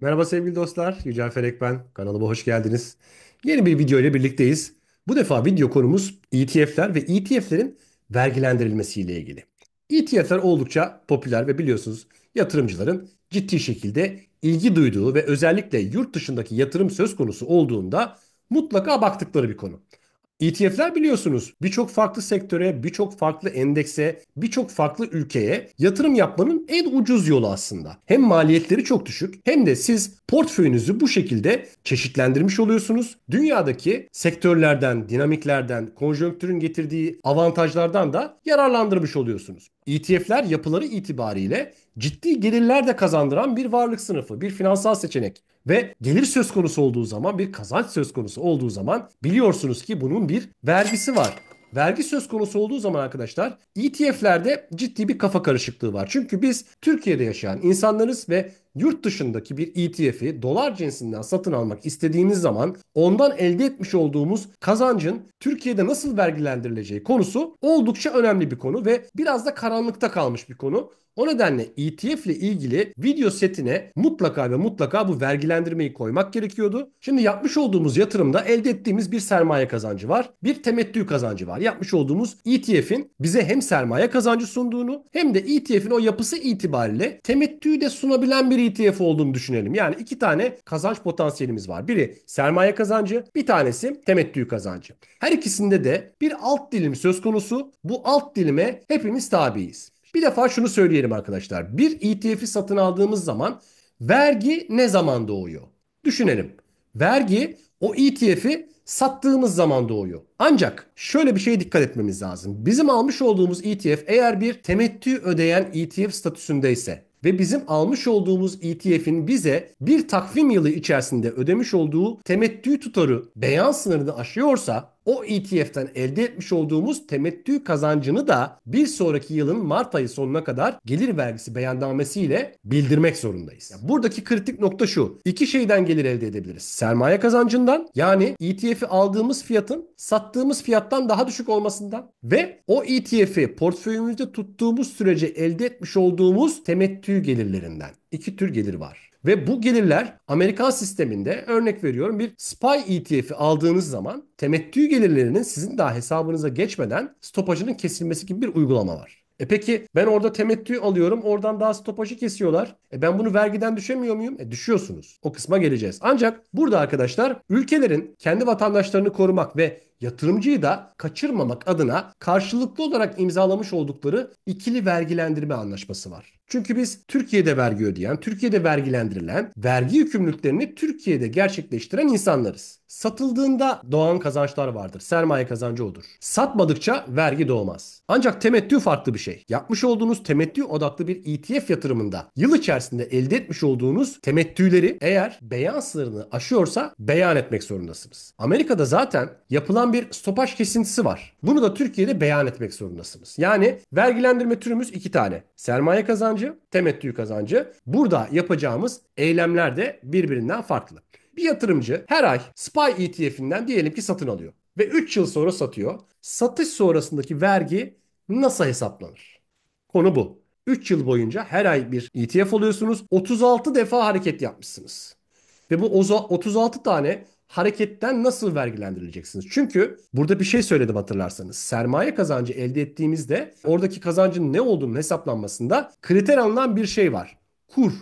Merhaba sevgili dostlar, Yücel Felek ben. Kanalıma hoş geldiniz. Yeni bir video ile birlikteyiz. Bu defa video konumuz ETF'ler ve ETF'lerin vergilendirilmesi ile ilgili. ETF'ler oldukça popüler ve biliyorsunuz yatırımcıların ciddi şekilde ilgi duyduğu ve özellikle yurt dışındaki yatırım söz konusu olduğunda mutlaka baktıkları bir konu. ETF'ler biliyorsunuz birçok farklı sektöre, birçok farklı endekse, birçok farklı ülkeye yatırım yapmanın en ucuz yolu aslında. Hem maliyetleri çok düşük hem de siz portföyünüzü bu şekilde çeşitlendirmiş oluyorsunuz. Dünyadaki sektörlerden, dinamiklerden, konjonktürün getirdiği avantajlardan da yararlandırmış oluyorsunuz. ETF'ler yapıları itibariyle ciddi gelirler de kazandıran bir varlık sınıfı, bir finansal seçenek. Ve gelir söz konusu olduğu zaman, bir kazanç söz konusu olduğu zaman biliyorsunuz ki bunun bir vergisi var. Vergi söz konusu olduğu zaman arkadaşlar ETF'lerde ciddi bir kafa karışıklığı var. Çünkü biz Türkiye'de yaşayan insanlarız ve yurt dışındaki bir ETF'i dolar cinsinden satın almak istediğiniz zaman ondan elde etmiş olduğumuz kazancın Türkiye'de nasıl vergilendirileceği konusu oldukça önemli bir konu ve biraz da karanlıkta kalmış bir konu. O nedenle ETF ile ilgili video setine mutlaka ve mutlaka bu vergilendirmeyi koymak gerekiyordu. Şimdi yapmış olduğumuz yatırımda elde ettiğimiz bir sermaye kazancı var. Bir temettü kazancı var. Yapmış olduğumuz ETF'in bize hem sermaye kazancı sunduğunu hem de ETF'in o yapısı itibariyle temettüyü de sunabilen bir ETF olduğunu düşünelim. Yani iki tane kazanç potansiyelimiz var. Biri sermaye kazancı, bir tanesi temettü kazancı. Her ikisinde de bir alt dilim söz konusu. Bu alt dilime hepimiz tabiiz. Bir defa şunu söyleyelim arkadaşlar. Bir ETF'i satın aldığımız zaman vergi ne zaman doğuyor? Düşünelim. Vergi o ETF'i sattığımız zaman doğuyor. Ancak şöyle bir şeye dikkat etmemiz lazım. Bizim almış olduğumuz ETF eğer bir temettü ödeyen ETF statüsündeyse ve bizim almış olduğumuz ETF'in bize bir takvim yılı içerisinde ödemiş olduğu temettü tutarı beyan sınırını aşıyorsa o ETF'den elde etmiş olduğumuz temettü kazancını da bir sonraki yılın Mart ayı sonuna kadar gelir vergisi beyannamesiyle bildirmek zorundayız. Yani buradaki kritik nokta şu. İki şeyden gelir elde edebiliriz. Sermaye kazancından yani ETF'i aldığımız fiyatın sattığımız fiyattan daha düşük olmasından ve o ETF'i portföyümüzde tuttuğumuz sürece elde etmiş olduğumuz temettü gelirlerinden. İki tür gelir var. Ve bu gelirler Amerikan sisteminde örnek veriyorum bir SPY ETF'i aldığınız zaman temettü gelirlerinin sizin daha hesabınıza geçmeden stopajının kesilmesi gibi bir uygulama var. E peki ben orada temettü alıyorum oradan daha stopajı kesiyorlar. E ben bunu vergiden düşemiyor muyum? E düşüyorsunuz. O kısma geleceğiz. Ancak burada arkadaşlar ülkelerin kendi vatandaşlarını korumak ve Yatırımcıyı da kaçırmamak adına karşılıklı olarak imzalamış oldukları ikili vergilendirme anlaşması var. Çünkü biz Türkiye'de vergi ödeyen, Türkiye'de vergilendirilen, vergi yükümlülüklerini Türkiye'de gerçekleştiren insanlarız. Satıldığında doğan kazançlar vardır. Sermaye kazancı odur. Satmadıkça vergi doğmaz. Ancak temettü farklı bir şey. Yapmış olduğunuz temettü odaklı bir ETF yatırımında yıl içerisinde elde etmiş olduğunuz temettüleri eğer beyan sınırını aşıyorsa beyan etmek zorundasınız. Amerika'da zaten yapılan bir stopaj kesintisi var. Bunu da Türkiye'de beyan etmek zorundasınız. Yani vergilendirme türümüz iki tane. Sermaye kazancı, temettü kazancı. Burada yapacağımız eylemler de birbirinden farklı. Bir yatırımcı her ay SPY ETF'inden diyelim ki satın alıyor ve 3 yıl sonra satıyor. Satış sonrasındaki vergi nasıl hesaplanır? Konu bu. 3 yıl boyunca her ay bir ETF alıyorsunuz, 36 defa hareket yapmışsınız. Ve bu 36 tane hareketten nasıl vergilendirileceksiniz? Çünkü burada bir şey söyledim hatırlarsanız. Sermaye kazancı elde ettiğimizde oradaki kazancın ne olduğunu hesaplanmasında kriter alınan bir şey var. Kur.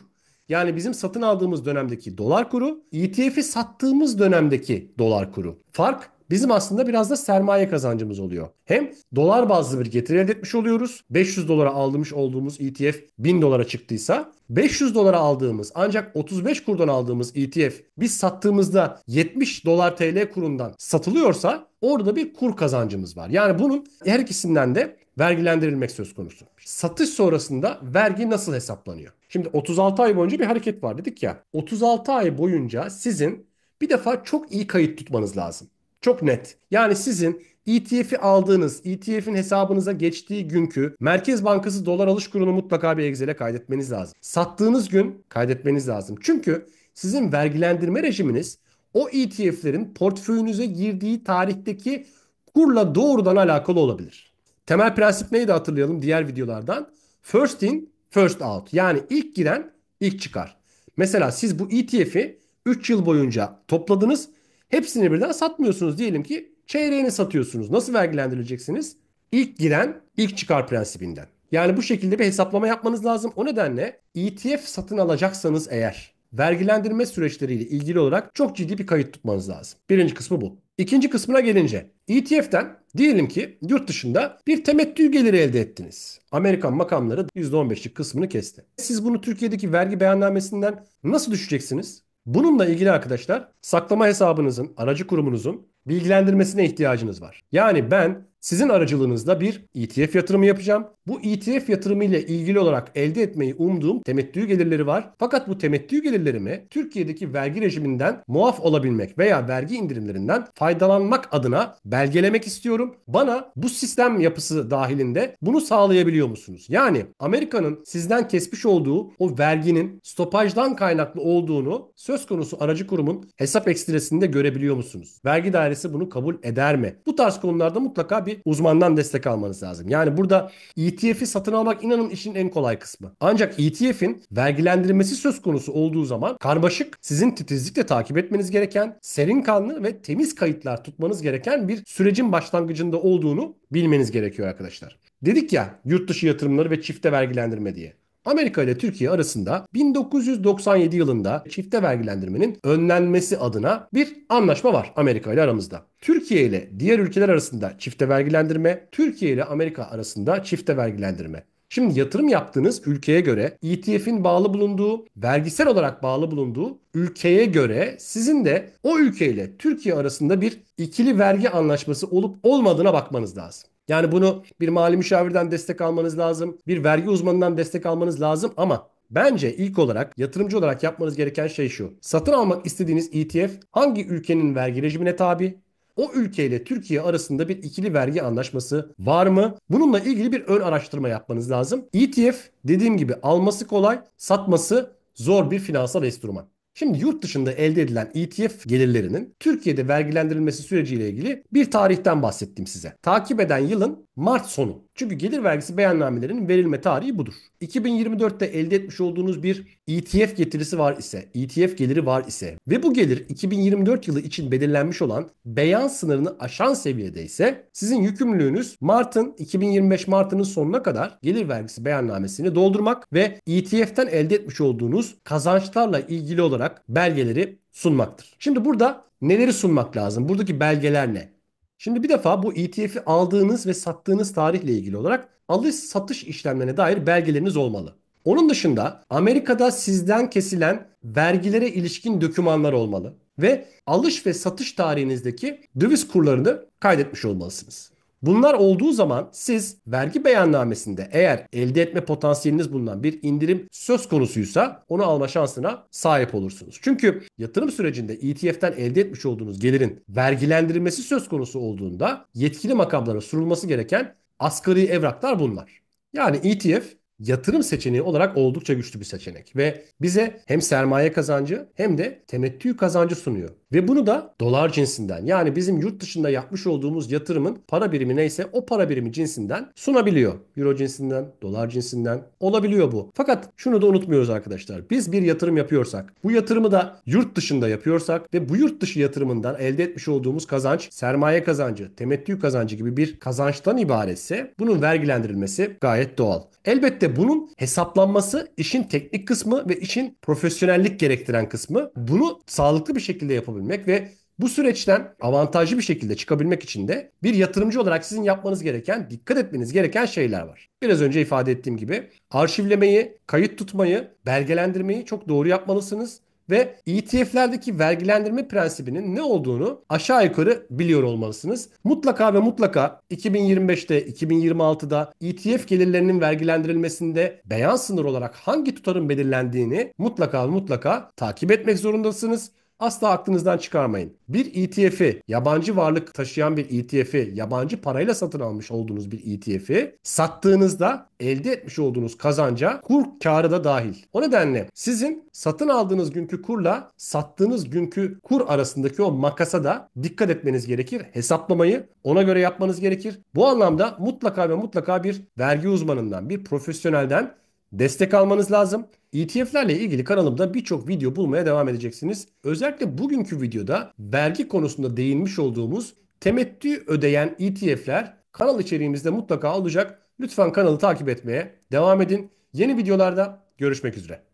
Yani bizim satın aldığımız dönemdeki dolar kuru, ETF'i sattığımız dönemdeki dolar kuru. Fark bizim aslında biraz da sermaye kazancımız oluyor. Hem dolar bazlı bir getiri elde etmiş oluyoruz. 500 dolara aldırmış olduğumuz ETF 1000 dolara çıktıysa 500 dolara aldığımız ancak 35 kurdan aldığımız ETF biz sattığımızda 70 dolar TL kurundan satılıyorsa orada bir kur kazancımız var. Yani bunun her ikisinden de vergilendirilmek söz konusu. Satış sonrasında vergi nasıl hesaplanıyor? Şimdi 36 ay boyunca bir hareket var dedik ya. 36 ay boyunca sizin bir defa çok iyi kayıt tutmanız lazım. Çok net. Yani sizin ETF'i aldığınız, ETF'in hesabınıza geçtiği günkü Merkez Bankası dolar alış kurunu mutlaka bir Excel'e kaydetmeniz lazım. Sattığınız gün kaydetmeniz lazım. Çünkü sizin vergilendirme rejiminiz o ETF'lerin portföyünüze girdiği tarihteki kurla doğrudan alakalı olabilir. Temel prensip neydi hatırlayalım diğer videolardan. First in, first out. Yani ilk giren ilk çıkar. Mesela siz bu ETF'i 3 yıl boyunca topladınız Hepsini birden satmıyorsunuz. Diyelim ki çeyreğini satıyorsunuz. Nasıl vergilendirileceksiniz? İlk giren ilk çıkar prensibinden. Yani bu şekilde bir hesaplama yapmanız lazım. O nedenle ETF satın alacaksanız eğer vergilendirme süreçleriyle ilgili olarak çok ciddi bir kayıt tutmanız lazım. Birinci kısmı bu. İkinci kısmına gelince ETF'den diyelim ki yurt dışında bir temettü geliri elde ettiniz. Amerikan makamları %15'lik kısmını kesti. Siz bunu Türkiye'deki vergi beyannamesinden nasıl düşeceksiniz? Bununla ilgili arkadaşlar saklama hesabınızın, aracı kurumunuzun bilgilendirmesine ihtiyacınız var. Yani ben sizin aracılığınızda bir ETF yatırımı yapacağım. Bu ETF yatırımı ile ilgili olarak elde etmeyi umduğum temettü gelirleri var. Fakat bu temettü gelirlerimi Türkiye'deki vergi rejiminden muaf olabilmek veya vergi indirimlerinden faydalanmak adına belgelemek istiyorum. Bana bu sistem yapısı dahilinde bunu sağlayabiliyor musunuz? Yani Amerika'nın sizden kesmiş olduğu o verginin stopajdan kaynaklı olduğunu söz konusu aracı kurumun hesap ekstresinde görebiliyor musunuz? Vergi dairesi bunu kabul eder mi? Bu tarz konularda mutlaka bir uzmandan destek almanız lazım. Yani burada ETF'i satın almak inanın işin en kolay kısmı. Ancak ETF'in vergilendirmesi söz konusu olduğu zaman karmaşık sizin titizlikle takip etmeniz gereken, serin kanlı ve temiz kayıtlar tutmanız gereken bir sürecin başlangıcında olduğunu bilmeniz gerekiyor arkadaşlar. Dedik ya yurt dışı yatırımları ve çifte vergilendirme diye. Amerika ile Türkiye arasında 1997 yılında çifte vergilendirmenin önlenmesi adına bir anlaşma var Amerika ile aramızda. Türkiye ile diğer ülkeler arasında çifte vergilendirme, Türkiye ile Amerika arasında çifte vergilendirme. Şimdi yatırım yaptığınız ülkeye göre ETF'in bağlı bulunduğu, vergisel olarak bağlı bulunduğu ülkeye göre sizin de o ülkeyle Türkiye arasında bir ikili vergi anlaşması olup olmadığına bakmanız lazım. Yani bunu bir mali müşavirden destek almanız lazım, bir vergi uzmanından destek almanız lazım ama Bence ilk olarak yatırımcı olarak yapmanız gereken şey şu. Satın almak istediğiniz ETF hangi ülkenin vergi rejimine tabi? O ülke ile Türkiye arasında bir ikili vergi anlaşması var mı? Bununla ilgili bir ön araştırma yapmanız lazım. ETF dediğim gibi alması kolay, satması zor bir finansal enstrüman. Şimdi yurt dışında elde edilen ETF gelirlerinin Türkiye'de vergilendirilmesi süreciyle ilgili bir tarihten bahsettim size. Takip eden yılın Mart sonu. Çünkü gelir vergisi beyannamelerinin verilme tarihi budur. 2024'te elde etmiş olduğunuz bir ETF getirisi var ise, ETF geliri var ise ve bu gelir 2024 yılı için belirlenmiş olan beyan sınırını aşan seviyede ise sizin yükümlülüğünüz Mart'ın 2025 Mart'ının sonuna kadar gelir vergisi beyannamesini doldurmak ve ETF'ten elde etmiş olduğunuz kazançlarla ilgili olarak olarak belgeleri sunmaktır. Şimdi burada neleri sunmak lazım? Buradaki belgeler ne? Şimdi bir defa bu ETF'i aldığınız ve sattığınız tarihle ilgili olarak alış satış işlemlerine dair belgeleriniz olmalı. Onun dışında Amerika'da sizden kesilen vergilere ilişkin dokümanlar olmalı ve alış ve satış tarihinizdeki döviz kurlarını kaydetmiş olmalısınız. Bunlar olduğu zaman siz vergi beyannamesinde eğer elde etme potansiyeliniz bulunan bir indirim söz konusuysa onu alma şansına sahip olursunuz. Çünkü yatırım sürecinde ETF'den elde etmiş olduğunuz gelirin vergilendirilmesi söz konusu olduğunda yetkili makamlara sunulması gereken asgari evraklar bunlar. Yani ETF yatırım seçeneği olarak oldukça güçlü bir seçenek ve bize hem sermaye kazancı hem de temettü kazancı sunuyor. Ve bunu da dolar cinsinden yani bizim yurt dışında yapmış olduğumuz yatırımın para birimi neyse o para birimi cinsinden sunabiliyor. Euro cinsinden, dolar cinsinden olabiliyor bu. Fakat şunu da unutmuyoruz arkadaşlar. Biz bir yatırım yapıyorsak, bu yatırımı da yurt dışında yapıyorsak ve bu yurt dışı yatırımından elde etmiş olduğumuz kazanç sermaye kazancı, temettü kazancı gibi bir kazançtan ibaretse bunun vergilendirilmesi gayet doğal. Elbette işte bunun hesaplanması işin teknik kısmı ve işin profesyonellik gerektiren kısmı. Bunu sağlıklı bir şekilde yapabilmek ve bu süreçten avantajlı bir şekilde çıkabilmek için de bir yatırımcı olarak sizin yapmanız gereken, dikkat etmeniz gereken şeyler var. Biraz önce ifade ettiğim gibi arşivlemeyi, kayıt tutmayı, belgelendirmeyi çok doğru yapmalısınız ve ETF'lerdeki vergilendirme prensibinin ne olduğunu aşağı yukarı biliyor olmalısınız. Mutlaka ve mutlaka 2025'te, 2026'da ETF gelirlerinin vergilendirilmesinde beyan sınır olarak hangi tutarın belirlendiğini mutlaka ve mutlaka takip etmek zorundasınız asla aklınızdan çıkarmayın. Bir ETF'i, yabancı varlık taşıyan bir ETF'i, yabancı parayla satın almış olduğunuz bir ETF'i sattığınızda elde etmiş olduğunuz kazanca kur karı da dahil. O nedenle sizin satın aldığınız günkü kurla sattığınız günkü kur arasındaki o makasa da dikkat etmeniz gerekir. Hesaplamayı ona göre yapmanız gerekir. Bu anlamda mutlaka ve mutlaka bir vergi uzmanından, bir profesyonelden destek almanız lazım. ETF'lerle ilgili kanalımda birçok video bulmaya devam edeceksiniz. Özellikle bugünkü videoda vergi konusunda değinmiş olduğumuz temettü ödeyen ETF'ler kanal içeriğimizde mutlaka olacak. Lütfen kanalı takip etmeye devam edin. Yeni videolarda görüşmek üzere.